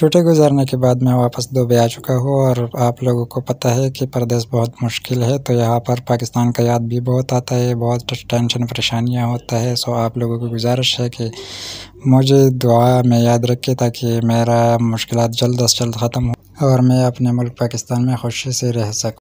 छोटे गुजारने के बाद मैं वापस दुबई आ चुका हूँ और आप लोगों को पता है कि प्रदेश बहुत मुश्किल है तो यहाँ पर पाकिस्तान का याद भी बहुत आता है बहुत टेंशन परेशानियाँ होता है सो आप लोगों को गुजारिश है कि मुझे दुआ में याद रखें ताकि मेरा मुश्किल जल्द अज जल्द ख़त्म हो और मैं अपने मुल्क पाकिस्तान में खुशी से रह सकूँ